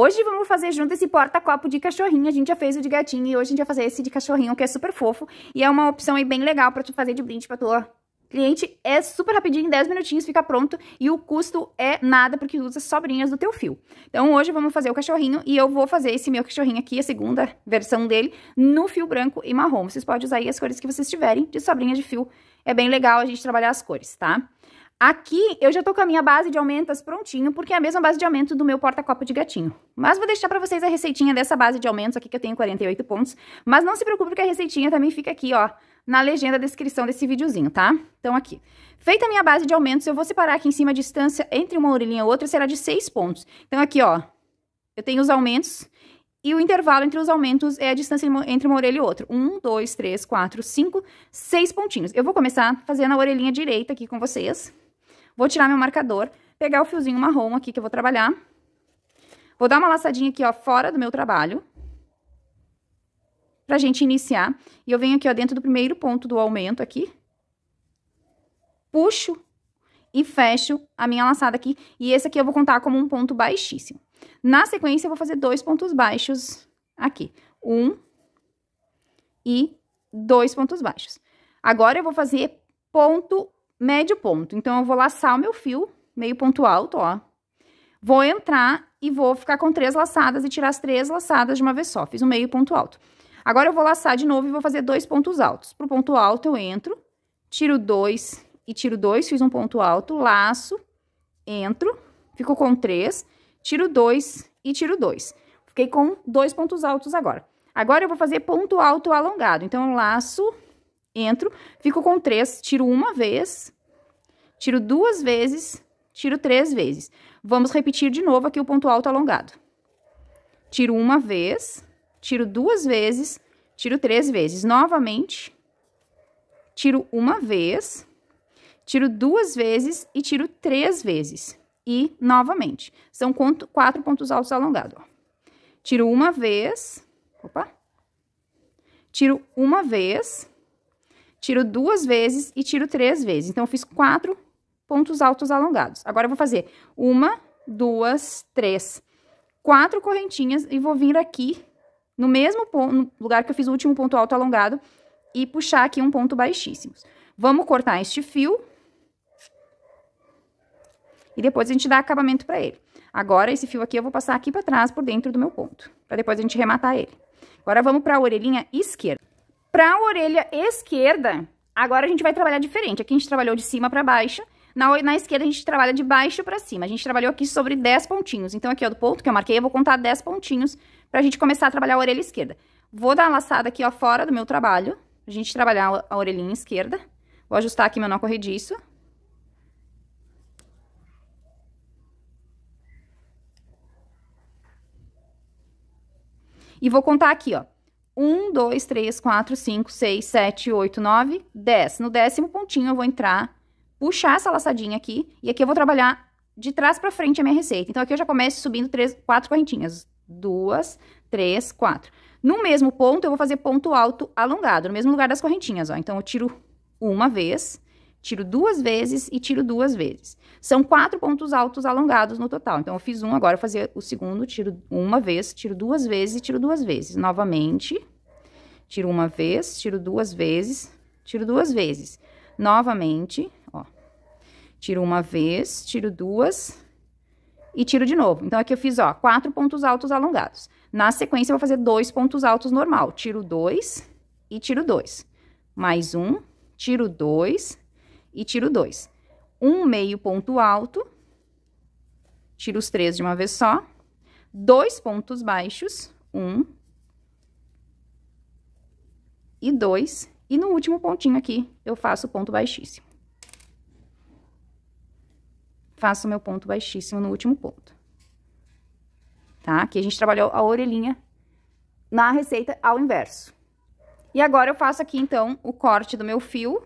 Hoje vamos fazer junto esse porta-copo de cachorrinho. A gente já fez o de gatinho e hoje a gente vai fazer esse de cachorrinho, que é super fofo. E é uma opção aí bem legal pra tu fazer de brinde pra tua cliente. É super rapidinho, em 10 minutinhos fica pronto. E o custo é nada, porque usa sobrinhas do teu fio. Então hoje vamos fazer o cachorrinho e eu vou fazer esse meu cachorrinho aqui, a segunda versão dele, no fio branco e marrom. Vocês podem usar aí as cores que vocês tiverem de sobrinha de fio. É bem legal a gente trabalhar as cores, tá? Aqui eu já tô com a minha base de aumentas prontinho, porque é a mesma base de aumento do meu porta-copo de gatinho. Mas vou deixar para vocês a receitinha dessa base de aumentos aqui, que eu tenho 48 pontos. Mas não se preocupe que a receitinha também fica aqui, ó, na legenda da descrição desse videozinho, tá? Então aqui. Feita a minha base de aumentos, eu vou separar aqui em cima a distância entre uma orelhinha e outra, será de 6 pontos. Então aqui, ó, eu tenho os aumentos e o intervalo entre os aumentos é a distância entre uma orelha e outra. Um, dois, três, quatro, cinco, seis pontinhos. Eu vou começar fazendo a orelhinha direita aqui com vocês. Vou tirar meu marcador, pegar o fiozinho marrom aqui que eu vou trabalhar. Vou dar uma laçadinha aqui, ó, fora do meu trabalho. Pra gente iniciar. E eu venho aqui, ó, dentro do primeiro ponto do aumento aqui. Puxo e fecho a minha laçada aqui. E esse aqui eu vou contar como um ponto baixíssimo. Na sequência, eu vou fazer dois pontos baixos aqui. Um e dois pontos baixos. Agora, eu vou fazer ponto médio ponto. Então, eu vou laçar o meu fio, meio ponto alto, ó. Vou entrar e vou ficar com três laçadas e tirar as três laçadas de uma vez só. Fiz um meio ponto alto. Agora, eu vou laçar de novo e vou fazer dois pontos altos. Pro ponto alto, eu entro, tiro dois e tiro dois, fiz um ponto alto, laço, entro, fico com três, tiro dois e tiro dois. Fiquei com dois pontos altos agora. Agora, eu vou fazer ponto alto alongado. Então, eu laço, entro, fico com três, tiro uma vez, tiro duas vezes, tiro três vezes. Vamos repetir de novo aqui o ponto alto alongado. Tiro uma vez, tiro duas vezes, tiro três vezes. Novamente, tiro uma vez, tiro duas vezes e tiro três vezes. E novamente. São quatro pontos altos alongados. Tiro uma vez, opa, tiro uma vez, tiro duas vezes e tiro três vezes. Então, eu fiz quatro pontos altos alongados. Agora, eu vou fazer uma, duas, três, quatro correntinhas e vou vir aqui no mesmo ponto, no lugar que eu fiz o último ponto alto alongado e puxar aqui um ponto baixíssimo. Vamos cortar este fio. E depois a gente dá acabamento para ele. Agora, esse fio aqui eu vou passar aqui para trás, por dentro do meu ponto, para depois a gente rematar ele. Agora, vamos para a orelhinha esquerda. Para a orelha esquerda, agora a gente vai trabalhar diferente. Aqui a gente trabalhou de cima para baixo. Na, na, esquerda, a gente trabalha de baixo para cima. A gente trabalhou aqui sobre 10 pontinhos. Então, aqui, é do ponto que eu marquei, eu vou contar 10 pontinhos pra gente começar a trabalhar a orelha esquerda. Vou dar uma laçada aqui, ó, fora do meu trabalho. A gente trabalhar a orelhinha esquerda. Vou ajustar aqui meu nó corrediço. E vou contar aqui, ó, 1, 2, 3, 4, 5, 6, 7, 8, 9, 10. No décimo pontinho eu vou entrar, puxar essa laçadinha aqui, e aqui eu vou trabalhar de trás pra frente a minha receita. Então, aqui eu já começo subindo três, quatro correntinhas. Duas, três, quatro. No mesmo ponto, eu vou fazer ponto alto alongado, no mesmo lugar das correntinhas, ó. Então, eu tiro uma vez, tiro duas vezes e tiro duas vezes. São quatro pontos altos alongados no total. Então, eu fiz um, agora eu fazer o segundo, tiro uma vez, tiro duas vezes e tiro duas vezes. Novamente, tiro uma vez, tiro duas vezes, tiro duas vezes. Novamente, ó, tiro uma vez, tiro duas e tiro de novo. Então, aqui eu fiz, ó, quatro pontos altos alongados. Na sequência, eu vou fazer dois pontos altos normal. Tiro dois e tiro dois. Mais um, tiro dois e tiro dois. Um meio ponto alto, tiro os três de uma vez só. Dois pontos baixos, um e dois. E no último pontinho aqui, eu faço o ponto baixíssimo. Faço meu ponto baixíssimo no último ponto. Tá? Aqui a gente trabalhou a orelhinha na receita ao inverso. E agora eu faço aqui, então, o corte do meu fio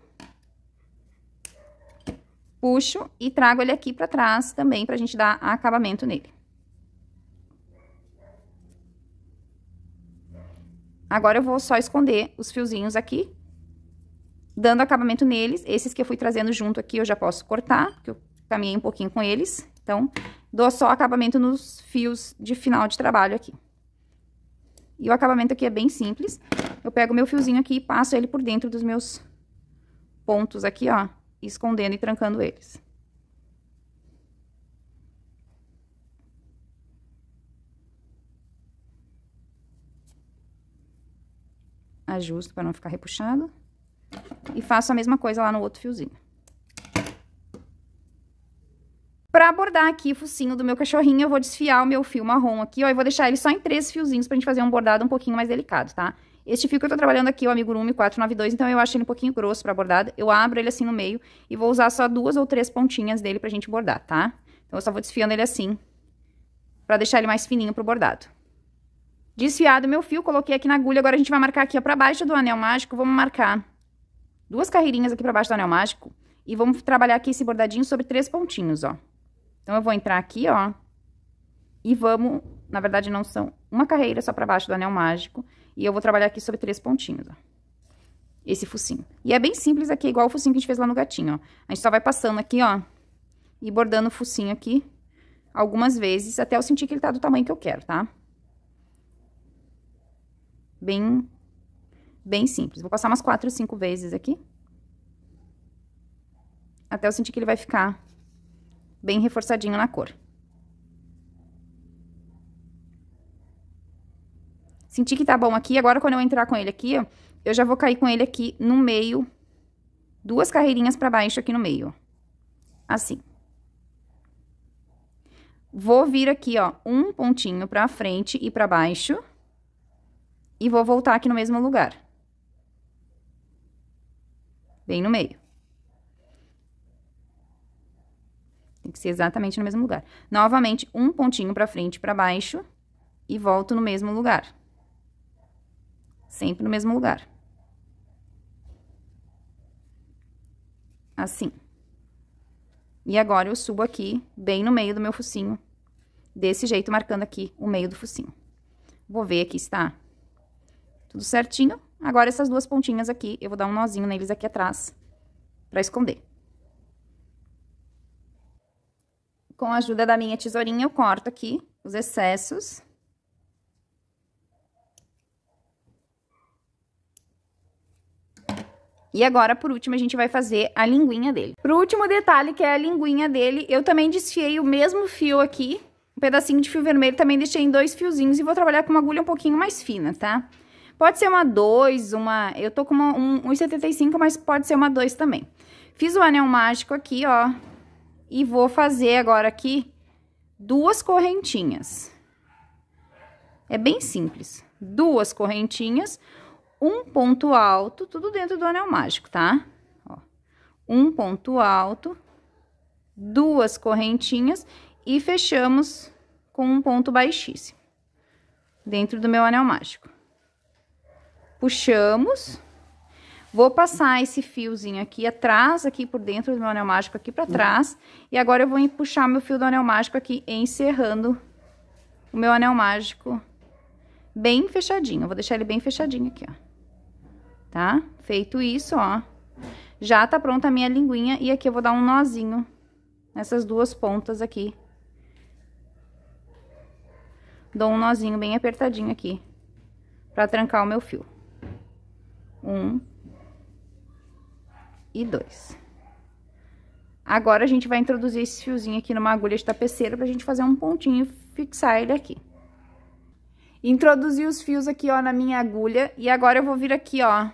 puxo e trago ele aqui para trás também, para a gente dar acabamento nele. Agora, eu vou só esconder os fiozinhos aqui, dando acabamento neles. Esses que eu fui trazendo junto aqui, eu já posso cortar, porque eu caminhei um pouquinho com eles. Então, dou só acabamento nos fios de final de trabalho aqui. E o acabamento aqui é bem simples. Eu pego meu fiozinho aqui e passo ele por dentro dos meus pontos aqui, ó escondendo e trancando eles. Ajusto para não ficar repuxado. E faço a mesma coisa lá no outro fiozinho. Pra bordar aqui o focinho do meu cachorrinho, eu vou desfiar o meu fio marrom aqui, ó, e vou deixar ele só em três fiozinhos pra gente fazer um bordado um pouquinho mais delicado, tá? Este fio que eu tô trabalhando aqui, o Amigurumi 492, então eu acho ele um pouquinho grosso para bordado. Eu abro ele assim no meio e vou usar só duas ou três pontinhas dele pra gente bordar, tá? Então eu só vou desfiando ele assim, pra deixar ele mais fininho pro bordado. Desfiado meu fio, coloquei aqui na agulha, agora a gente vai marcar aqui, ó, pra baixo do anel mágico, vamos marcar duas carreirinhas aqui pra baixo do anel mágico. E vamos trabalhar aqui esse bordadinho sobre três pontinhos, ó. Então, eu vou entrar aqui, ó, e vamos... Na verdade, não são uma carreira só pra baixo do anel mágico. E eu vou trabalhar aqui sobre três pontinhos, ó. Esse focinho. E é bem simples aqui, igual o focinho que a gente fez lá no gatinho, ó. A gente só vai passando aqui, ó, e bordando o focinho aqui algumas vezes, até eu sentir que ele tá do tamanho que eu quero, tá? Bem, bem simples. Vou passar umas quatro, cinco vezes aqui. Até eu sentir que ele vai ficar bem reforçadinho na cor. Senti que tá bom aqui, agora quando eu entrar com ele aqui, ó, eu já vou cair com ele aqui no meio, duas carreirinhas pra baixo aqui no meio, assim. Vou vir aqui, ó, um pontinho pra frente e pra baixo, e vou voltar aqui no mesmo lugar. Bem no meio. Tem que ser exatamente no mesmo lugar. Novamente, um pontinho pra frente e pra baixo, e volto no mesmo lugar sempre no mesmo lugar. Assim. E agora eu subo aqui, bem no meio do meu focinho, desse jeito, marcando aqui o meio do focinho. Vou ver aqui se tá tudo certinho. Agora, essas duas pontinhas aqui, eu vou dar um nozinho neles aqui atrás, pra esconder. Com a ajuda da minha tesourinha, eu corto aqui os excessos E agora, por último, a gente vai fazer a linguinha dele. Pro último detalhe, que é a linguinha dele, eu também desfiei o mesmo fio aqui, um pedacinho de fio vermelho, também deixei em dois fiozinhos e vou trabalhar com uma agulha um pouquinho mais fina, tá? Pode ser uma 2, uma... Eu tô com uma 1,75, um, mas pode ser uma 2 também. Fiz o anel mágico aqui, ó. E vou fazer agora aqui duas correntinhas. É bem simples. Duas correntinhas, um ponto alto, tudo dentro do anel mágico, tá? Ó, um ponto alto, duas correntinhas e fechamos com um ponto baixíssimo dentro do meu anel mágico. Puxamos. Vou passar esse fiozinho aqui atrás, aqui por dentro do meu anel mágico, aqui pra trás. E agora eu vou puxar meu fio do anel mágico aqui, encerrando o meu anel mágico bem fechadinho. Eu vou deixar ele bem fechadinho aqui, ó tá? Feito isso, ó, já tá pronta a minha linguinha e aqui eu vou dar um nozinho nessas duas pontas aqui. Dou um nozinho bem apertadinho aqui, pra trancar o meu fio. Um e dois. Agora, a gente vai introduzir esse fiozinho aqui numa agulha de tapeceira pra gente fazer um pontinho e fixar ele aqui. Introduzi os fios aqui, ó, na minha agulha, e agora eu vou vir aqui, ó,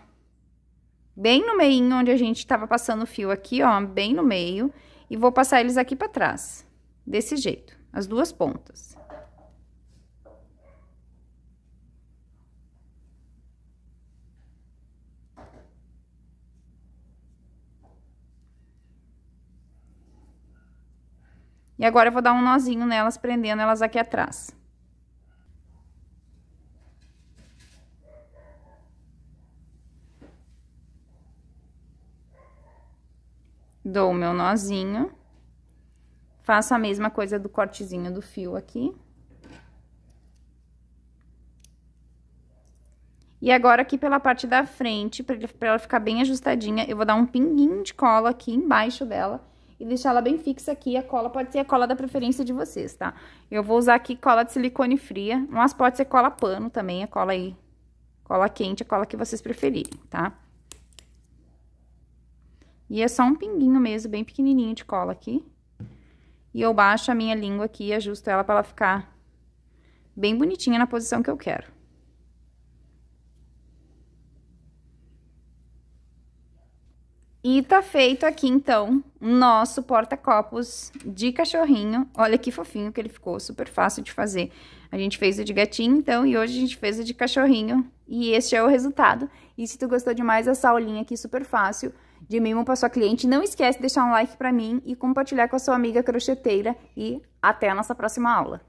bem no meio onde a gente tava passando o fio aqui, ó, bem no meio, e vou passar eles aqui para trás, desse jeito, as duas pontas. E agora eu vou dar um nozinho nelas, prendendo elas aqui atrás. Dou o meu nozinho. Faço a mesma coisa do cortezinho do fio aqui. E agora aqui pela parte da frente, pra, ela ficar bem ajustadinha, eu vou dar um pinguinho de cola aqui embaixo dela e deixar ela bem fixa aqui. A cola pode ser a cola da preferência de vocês, tá? Eu vou usar aqui cola de silicone fria, mas pode ser cola pano também, a é cola aí, cola quente, a é cola que vocês preferirem, tá? Tá? E é só um pinguinho mesmo, bem pequenininho de cola aqui. E eu baixo a minha língua aqui e ajusto ela para ela ficar bem bonitinha na posição que eu quero. E tá feito aqui, então, nosso porta-copos de cachorrinho. Olha que fofinho que ele ficou, super fácil de fazer. A gente fez o de gatinho, então, e hoje a gente fez o de cachorrinho. E este é o resultado. E se tu gostou demais essa aulinha aqui super fácil, de mimo para sua cliente. Não esquece de deixar um like para mim e compartilhar com a sua amiga crocheteira e até a nossa próxima aula.